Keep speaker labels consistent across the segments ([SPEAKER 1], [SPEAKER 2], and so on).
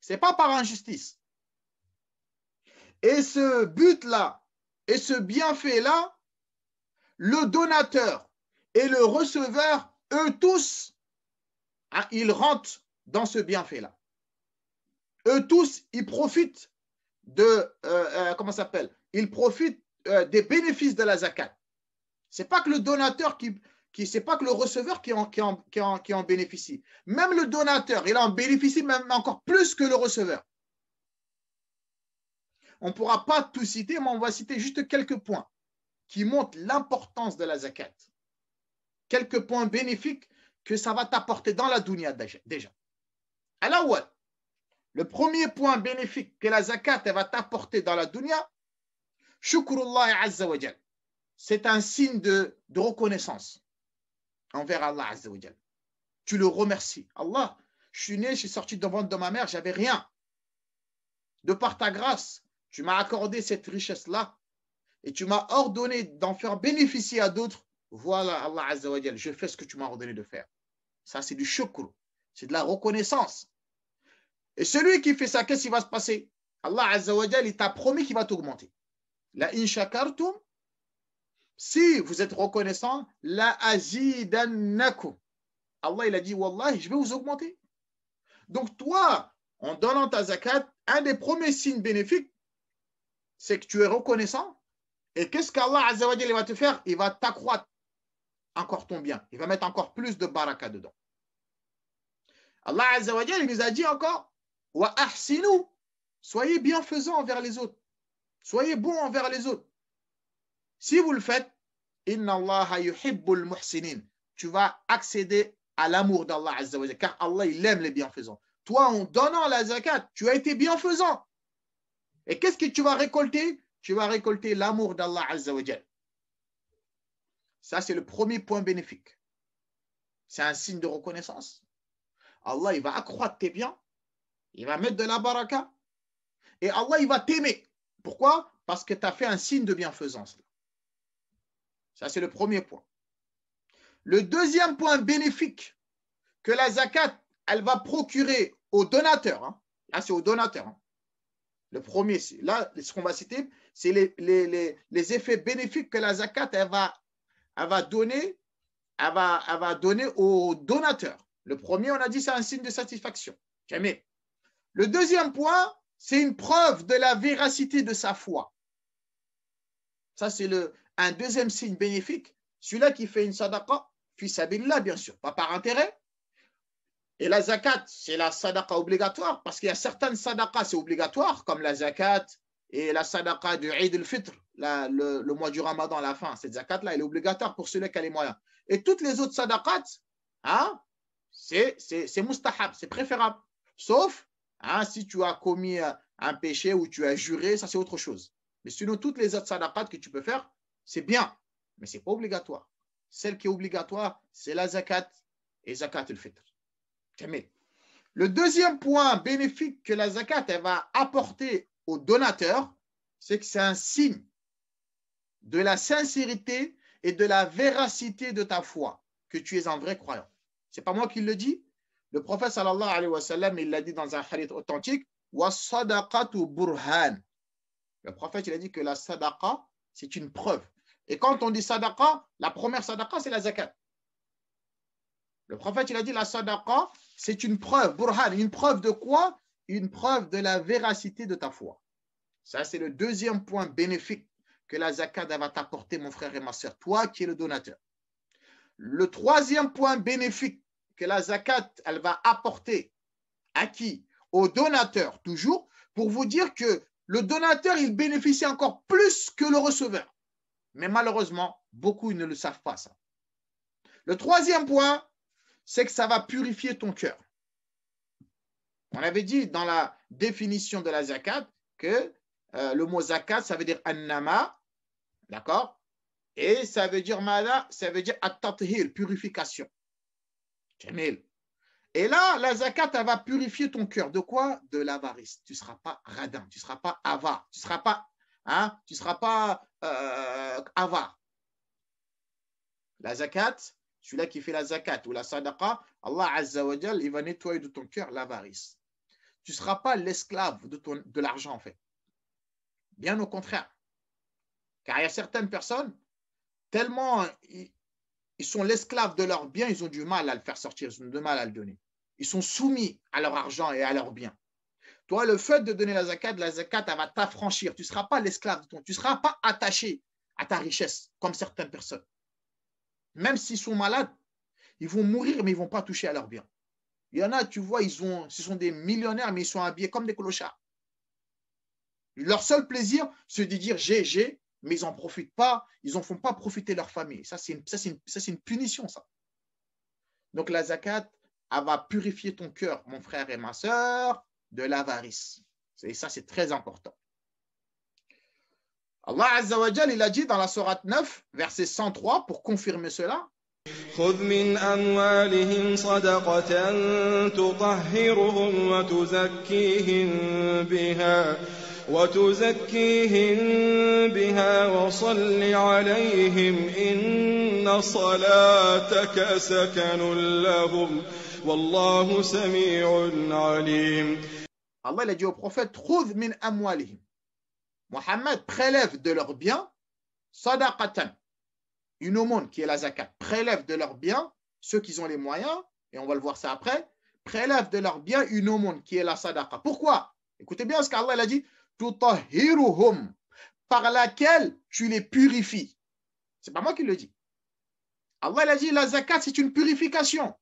[SPEAKER 1] Ce n'est pas par injustice. Et ce but-là, et ce bienfait-là, le donateur et le receveur, eux tous, ah, ils rentrent dans ce bienfait-là. Eux tous, ils profitent de, euh, euh, s'appelle Ils profitent euh, des bénéfices de la zakat. Ce n'est pas que le donateur qui, qui c'est pas que le receveur qui en, qui, bénéficie. Même le donateur, il en bénéficie même encore plus que le receveur. On ne pourra pas tout citer, mais on va citer juste quelques points qui montrent l'importance de la zakat. Quelques points bénéfiques que ça va t'apporter dans la dunya déjà. Alors, le premier point bénéfique que la zakat va t'apporter dans la dunya, c'est un signe de reconnaissance envers Allah Azzawajal. Tu le remercies. Allah, je suis né, je suis sorti de de ma mère, j'avais rien. De par ta grâce, tu m'as accordé cette richesse-là et tu m'as ordonné d'en faire bénéficier à d'autres. Voilà, Allah Azzawajal, je fais ce que tu m'as ordonné de faire. Ça, c'est du shukr, c'est de la reconnaissance. Et celui qui fait ça, qu'est-ce qui va se passer Allah Azzawajal, il t'a promis qu'il va t'augmenter. La in si vous êtes reconnaissant, la azidannakum. Allah, il a dit, Wallah, je vais vous augmenter. Donc, toi, en donnant ta zakat, un des premiers signes bénéfiques, c'est que tu es reconnaissant. Et qu'est-ce qu'Allah va te faire Il va t'accroître encore ton bien. Il va mettre encore plus de baraka dedans. Allah il nous a dit encore Wa soyez bienfaisant envers les autres. Soyez bons envers les autres. Si vous le faites, muhsinin. Tu vas accéder à l'amour d'Allah car Allah, il aime les bienfaisants. Toi, en donnant la zakat, tu as été bienfaisant. Et qu'est-ce que tu vas récolter Tu vas récolter l'amour d'Allah Ça, c'est le premier point bénéfique. C'est un signe de reconnaissance. Allah, il va accroître tes biens. Il va mettre de la baraka. Et Allah, il va t'aimer. Pourquoi Parce que tu as fait un signe de bienfaisance. Ça, c'est le premier point. Le deuxième point bénéfique que la zakat, elle va procurer aux donateurs, hein, là, c'est aux donateurs. Hein. Le premier, là, ce qu'on va citer, c'est les, les, effets bénéfiques que la zakat, elle va, va donner, elle va, donner aux donateurs. Le premier, on a dit, c'est un signe de satisfaction. Jamais. Le deuxième point, c'est une preuve de la véracité de sa foi. Ça, c'est un deuxième signe bénéfique. Celui-là qui fait une sadaqa, puis là bien sûr, pas par intérêt. Et la zakat, c'est la sadaka obligatoire, parce qu'il y a certaines sadaqas, c'est obligatoire, comme la zakat et la sadaqa du Eid al-Fitr, le, mois du Ramadan à la fin. Cette zakat-là, elle est obligatoire pour celui qui a les moyens. Et toutes les autres sadaqat, hein, c'est mustahab, c'est préférable. Sauf hein, si tu as commis un péché ou tu as juré, ça c'est autre chose. Mais sinon, toutes les autres sadaqat que tu peux faire, c'est bien, mais ce n'est pas obligatoire. Celle qui est obligatoire, c'est la zakat et zakat al-fitr. Le deuxième point bénéfique que la zakat elle va apporter au donateur, c'est que c'est un signe de la sincérité et de la véracité de ta foi, que tu es un vrai croyant. C'est pas moi qui le dis. Le prophète sallallahu alayhi wa sallam, il l'a dit dans un hadith authentique, « wa burhan » Le prophète, il a dit que la sadaka c'est une preuve. Et quand on dit sadaqa, la première sadaqa, c'est la zakat. Le prophète, il a dit la sadaqa, c'est une preuve, burhan, une preuve de quoi Une preuve de la véracité de ta foi. Ça, c'est le deuxième point bénéfique que la zakat va t'apporter, mon frère et ma soeur, toi qui es le donateur. Le troisième point bénéfique que la zakat, elle va apporter à qui Au donateur, toujours, pour vous dire que le donateur, il bénéficie encore plus que le receveur. Mais malheureusement, beaucoup ne le savent pas, ça. Le troisième point, c'est que ça va purifier ton cœur. On avait dit dans la définition de la zakat que euh, le mot zakat, ça veut dire annama, d'accord Et ça veut dire mala, ça veut dire at purification. Jamil. Et là, la zakat, elle va purifier ton cœur. De quoi De l'avarice. Tu ne seras pas radin, tu ne seras pas avare, tu ne seras pas, hein, tu seras pas euh, avare. La zakat, celui-là qui fait la zakat ou la sadaqa, Allah Azza wa il va nettoyer de ton cœur l'avarice. Tu ne seras pas l'esclave de, de l'argent, en fait. Bien au contraire. Car il y a certaines personnes, tellement euh, ils sont l'esclave de leurs biens, ils ont du mal à le faire sortir, ils ont du mal à le donner. Ils sont soumis à leur argent et à leurs biens. Toi, le fait de donner la zakat, la zakat, elle va t'affranchir. Tu ne seras pas l'esclave de ton, tu ne seras pas attaché à ta richesse comme certaines personnes. Même s'ils sont malades, ils vont mourir, mais ils ne vont pas toucher à leur bien. Il y en a, tu vois, ils ce sont des millionnaires, mais ils sont habillés comme des clochards. Leur seul plaisir, c'est de dire j'ai, j'ai, mais ils n'en profitent pas, ils n'en font pas profiter leur famille. Ça, c'est une, une, punition, ça. Donc, la zakat, elle va purifier ton cœur, mon frère et ma soeur, de l'avarice. Et ça, c'est très important. Allah Azza il a dit dans la Sourate 9, verset 103, pour confirmer cela, Allah a dit au prophète trouve min Mohammed prélève de leur bien sadaqatan. Une aumône qui est la zakat. Prélève de leur bien ceux qui ont les moyens et on va le voir ça après. Prélève de leur bien une aumône qui est la sadaqa. Pourquoi Écoutez bien ce qu'Allah a dit par laquelle tu les purifies. Ce n'est pas moi qui le dis. Allah a dit la zakat, c'est une purification.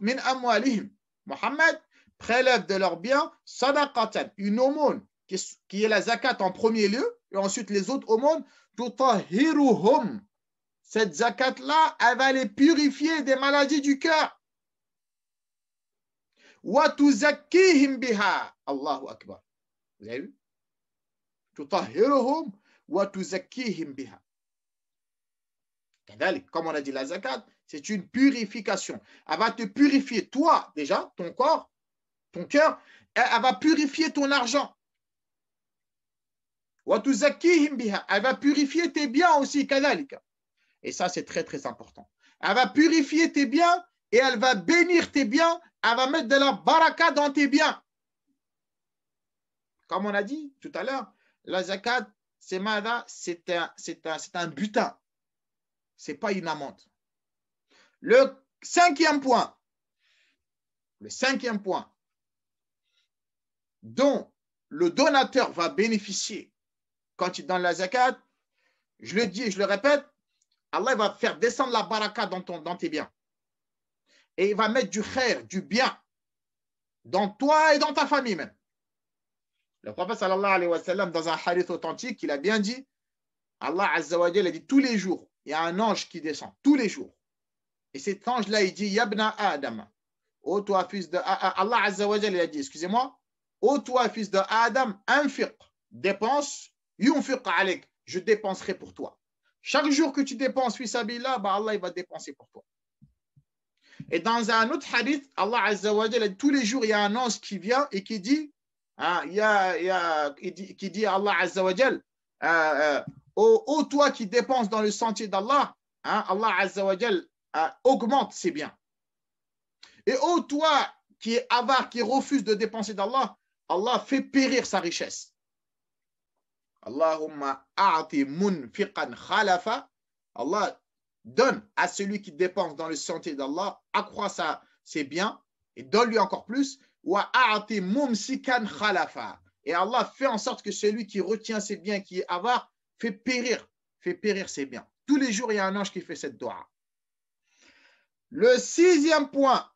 [SPEAKER 1] min amwalihim. Mohammed prélève de leurs biens sadaqatan, une aumône qui est la zakat en premier lieu et ensuite les autres aumônes hum. Cette zakat là, elle va les purifier des maladies du cœur. Wa biha. Allahu akbar. Vous avez vu comme on a dit, la zakat, c'est une purification. Elle va te purifier, toi, déjà, ton corps, ton cœur. Elle, va purifier ton argent. Elle va purifier tes biens aussi, Et ça, c'est très, très important. Elle va purifier tes biens et elle va bénir tes biens. Elle va mettre de la baraka dans tes biens. Comme on a dit tout à l'heure, la zakat, c'est c'est un, butin. Ce n'est pas une amende. Le cinquième point, le cinquième point dont le donateur va bénéficier quand il donne la zakat, je le dis et je le répète, Allah va faire descendre la baraka dans, ton, dans tes biens. Et il va mettre du frère, du bien, dans toi et dans ta famille même. Le prophète sallallahu alayhi wa sallam, dans un hadith authentique, il a bien dit Allah a dit tous les jours, il y a un ange qui descend, tous les jours. Et cet ange-là, il dit Yabna Adam, ô toi fils de Allah wa il a dit Excusez-moi, ô toi fils de Adam, infiq, dépense, yunfiq alek, je dépenserai pour toi. Chaque jour que tu dépenses, fils là bah Allah il va dépenser pour toi. Et dans un autre hadith, Allah dit tous les jours, il y a un ange qui vient et qui dit ah, il y a, qui dit à Allah Azzawajal ô, euh, euh, oh, oh, toi qui dépenses dans le sentier d'Allah, hein, Allah Azza euh, augmente ses biens. Et ô oh, toi qui est avare, qui refuse de dépenser d'Allah, Allah fait périr sa richesse. Allahumma munfiqan khalafa. Allah donne à celui qui dépense dans le sentier d'Allah, accroît sa, ses biens et donne-lui encore plus. Et Allah fait en sorte que celui qui retient ses biens, qui est avare, fait périr, fait périr ses biens. Tous les jours, il y a un ange qui fait cette doa. Le sixième point,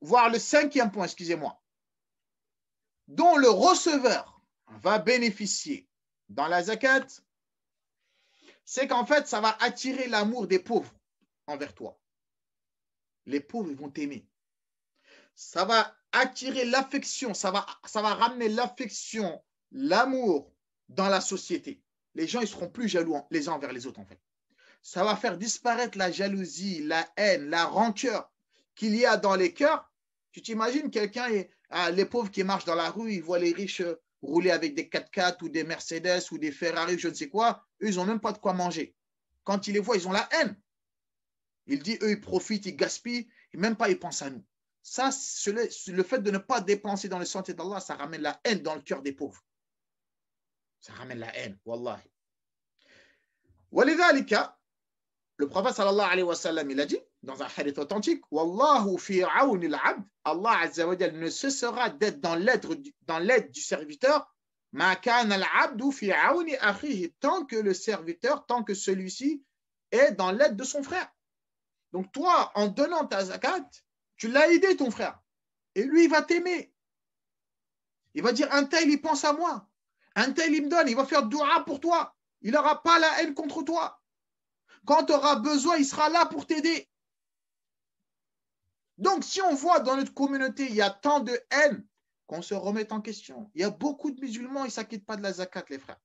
[SPEAKER 1] voire le cinquième point, excusez-moi, dont le receveur va bénéficier dans la zakat, c'est qu'en fait, ça va attirer l'amour des pauvres envers toi. Les pauvres vont t'aimer. Ça va attirer l'affection, ça va, ça va ramener l'affection, l'amour dans la société. Les gens, ils seront plus jaloux les uns envers les autres, en fait. Ça va faire disparaître la jalousie, la haine, la rancœur qu'il y a dans les cœurs. Tu t'imagines quelqu'un, ah, les pauvres qui marchent dans la rue, ils voient les riches euh, rouler avec des 4x4 ou des Mercedes ou des Ferrari, je ne sais quoi. Eux, ils n'ont même pas de quoi manger. Quand ils les voient, ils ont la haine. Ils disent, eux, ils profitent, ils gaspillent, et même pas, ils pensent à nous. Ça, le, le fait de ne pas dépenser dans le sentier d'Allah, ça ramène la haine dans le cœur des pauvres. Ça ramène la haine, wallahi. Le prophète sallallahu alayhi wa sallam, il a dit dans un hadith authentique Wallahu fi abd Allah azza ne cessera d'être dans l'aide dans l'aide du serviteur, ma kana al fi tant que le serviteur, tant que celui-ci est dans l'aide de son frère. Donc toi, en donnant ta zakat, tu l'as aidé, ton frère. Et lui, il va t'aimer. Il va dire, un tel, il pense à moi. Un tel, il me donne. Il va faire dua pour toi. Il n'aura pas la haine contre toi. Quand tu auras besoin, il sera là pour t'aider. Donc, si on voit dans notre communauté, il y a tant de haine qu'on se remet en question. Il y a beaucoup de musulmans, ils ne s'inquiètent pas de la zakat, les frères.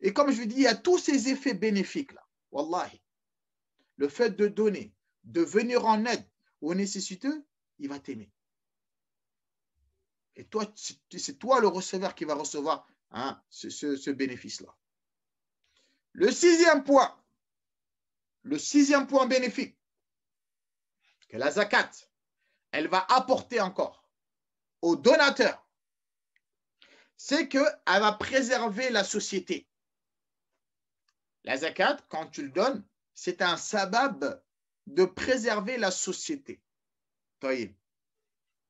[SPEAKER 1] Et comme je vous dis, il y a tous ces effets bénéfiques là. Wallahi. Le fait de donner, de venir en aide, au nécessiteux, il va t'aimer. Et toi, c'est toi le receveur qui va recevoir hein, ce, bénéfice-là. Le sixième point, le sixième point bénéfique, que la zakat, elle va apporter encore au donateur, c'est qu'elle va préserver la société. La zakat, quand tu le donnes, c'est un sabab de préserver la société.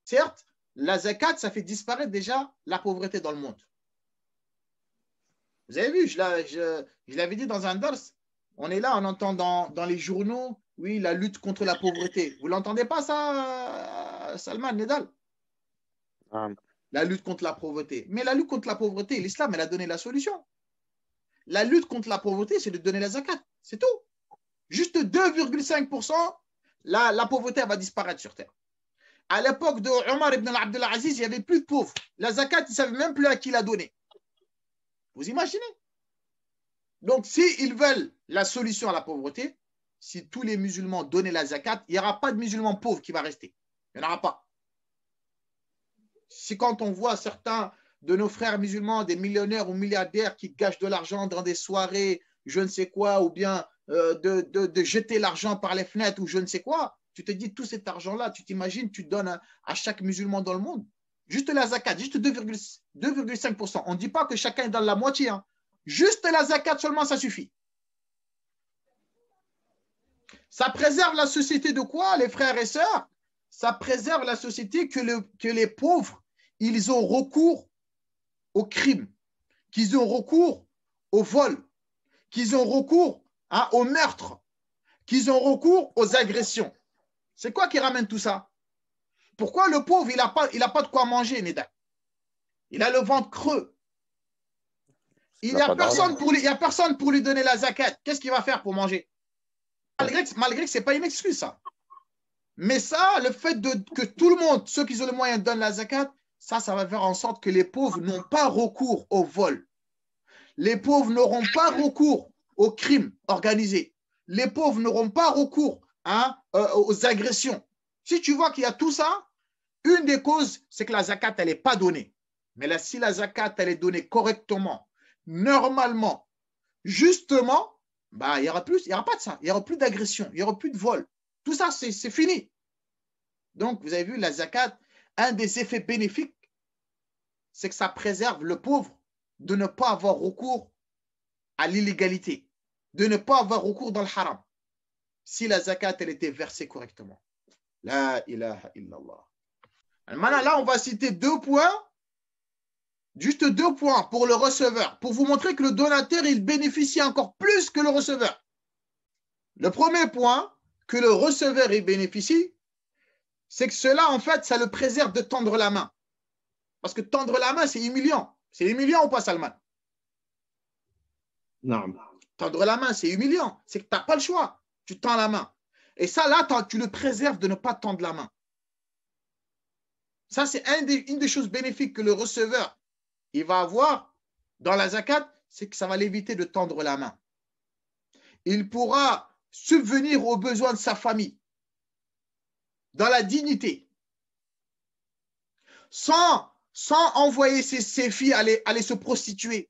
[SPEAKER 1] Certes, la zakat, ça fait disparaître déjà la pauvreté dans le monde. Vous avez vu, je l'avais dit dans un on est là, on entend dans, les journaux, oui, la lutte contre la pauvreté. Vous l'entendez pas ça, Salman Nedal ah. La lutte contre la pauvreté. Mais la lutte contre la pauvreté, l'islam, elle a donné la solution. La lutte contre la pauvreté, c'est de donner la zakat, c'est tout juste 2,5%, la, pauvreté va disparaître sur Terre. À l'époque de Omar ibn al-Aziz, il n'y avait plus de pauvres. La zakat, ils ne savaient même plus à qui la donner. Vous imaginez Donc, s'ils ils veulent la solution à la pauvreté, si tous les musulmans donnaient la zakat, il n'y aura pas de musulmans pauvres qui va rester. Il n'y en aura pas. Si quand on voit certains de nos frères musulmans, des millionnaires ou milliardaires qui gâchent de l'argent dans des soirées, je ne sais quoi, ou bien euh, de, jeter l'argent par les fenêtres ou je ne sais quoi, tu te dis tout cet argent-là, tu t'imagines, tu donnes à, chaque musulman dans le monde. Juste la zakat, juste 2,5%. On ne dit pas que chacun est dans la moitié. Hein. Juste la zakat seulement, ça suffit. Ça préserve la société de quoi, les frères et sœurs Ça préserve la société que, le, que les pauvres, ils ont recours au crime, qu'ils ont recours au vol, qu'ils ont recours au meurtre, qu'ils ont recours aux agressions. C'est quoi qui ramène tout ça Pourquoi le pauvre, il n'a pas, pas de quoi manger, Neda Il a le ventre creux. Il n'y a, personne pour lui, a personne pour lui donner la zakat. Qu'est-ce qu'il va faire pour manger Malgré que, ce n'est pas une excuse, ça. Mais ça, le fait de, que tout le monde, ceux qui ont le moyen, donnent la zakat, ça, ça va faire en sorte que les pauvres n'ont pas recours au vol. Les pauvres n'auront pas recours au crime organisé. Les pauvres n'auront pas recours hein, euh, aux agressions. Si tu vois qu'il y a tout ça, une des causes, c'est que la zakat, elle n'est pas donnée. Mais là, si la zakat, elle est donnée correctement, normalement, justement, bah, il n'y aura plus, il y aura pas de ça. Il n'y aura plus d'agression, il n'y aura plus de vol. Tout ça, c'est fini. Donc, vous avez vu, la zakat, un des effets bénéfiques, c'est que ça préserve le pauvre de ne pas avoir recours à l'illégalité de ne pas avoir recours dans le haram si la zakat elle était versée correctement. La ilaha illallah. Maintenant, là, on va citer deux points, juste deux points pour le receveur, pour vous montrer que le donateur, il bénéficie encore plus que le receveur. Le premier point que le receveur, il bénéficie, c'est que cela, en fait, ça le préserve de tendre la main. Parce que tendre la main, c'est humiliant. C'est humiliant ou pas, Salman Non. Tendre la main, c'est humiliant. C'est que tu n'as pas le choix. Tu tends la main. Et ça, là, tu le préserves de ne pas tendre la main. Ça, c'est une des choses bénéfiques que le receveur il va avoir dans la zakat, c'est que ça va l'éviter de tendre la main. Il pourra subvenir aux besoins de sa famille dans la dignité, sans, sans envoyer ses, ses filles aller, aller se prostituer,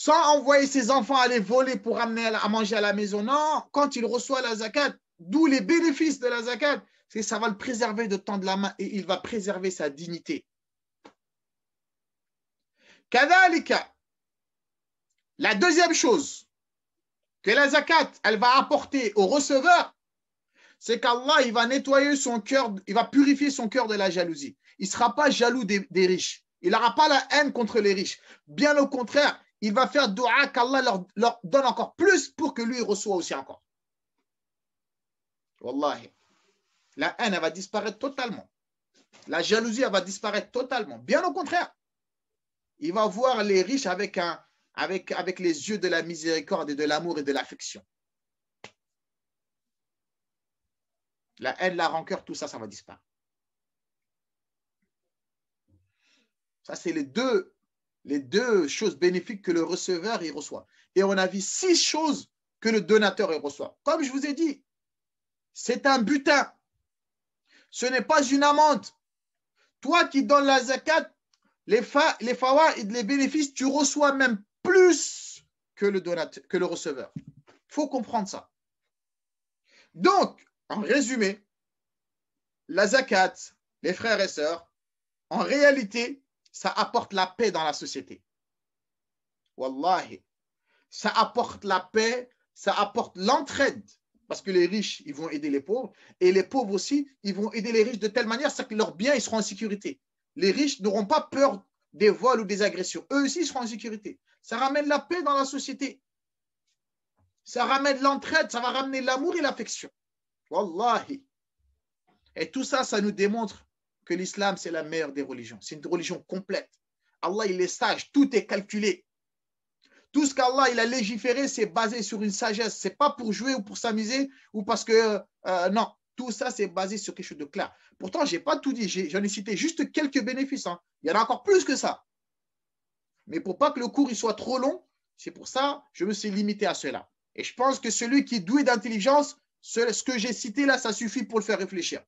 [SPEAKER 1] sans envoyer ses enfants aller voler pour amener à manger à la maison. Non, quand il reçoit la zakat, d'où les bénéfices de la zakat, c'est ça va le préserver de de la main et il va préserver sa dignité. Kadalika, la deuxième chose que la zakat, elle va apporter au receveur, c'est qu'Allah, il va nettoyer son cœur, il va purifier son cœur de la jalousie. Il ne sera pas jaloux des riches. Il n'aura pas la haine contre les riches. Bien au contraire, il va faire dua qu'Allah leur, donne encore plus pour que lui reçoive aussi encore. Wallahi. La haine, elle va disparaître totalement. La jalousie, elle va disparaître totalement. Bien au contraire. Il va voir les riches avec, un, avec, avec les yeux de la miséricorde et de l'amour et de l'affection. La haine, la rancœur, tout ça, ça va disparaître. Ça, c'est les deux les deux choses bénéfiques que le receveur y reçoit. Et on a vu six choses que le donateur y reçoit. Comme je vous ai dit, c'est un butin. Ce n'est pas une amende. Toi qui donnes la zakat, les, fa et les bénéfices, tu reçois même plus que le, donateur, que le receveur. Il faut comprendre ça. Donc, en résumé, la zakat, les frères et sœurs, en réalité, ça apporte la paix dans la société. Wallahi, ça apporte la paix, ça apporte l'entraide, parce que les riches, ils vont aider les pauvres, et les pauvres aussi, ils vont aider les riches de telle manière que leurs biens, ils seront en sécurité. Les riches n'auront pas peur des vols ou des agressions. Eux aussi, ils seront en sécurité. Ça ramène la paix dans la société. Ça ramène l'entraide, ça va ramener l'amour et l'affection. Wallahi. Et tout ça, ça nous démontre que l'islam, c'est la meilleure des religions. C'est une religion complète. Allah, il est sage, tout est calculé. Tout ce qu'Allah il a légiféré, c'est basé sur une sagesse. Ce n'est pas pour jouer ou pour s'amuser ou parce que euh, non. Tout ça, c'est basé sur quelque chose de clair. Pourtant, je n'ai pas tout dit. J'en ai, cité juste quelques bénéfices. Hein. Il y en a encore plus que ça. Mais pour pas que le cours il soit trop long, c'est pour ça que je me suis limité à cela. Et je pense que celui qui est doué d'intelligence, ce que j'ai cité là, ça suffit pour le faire réfléchir.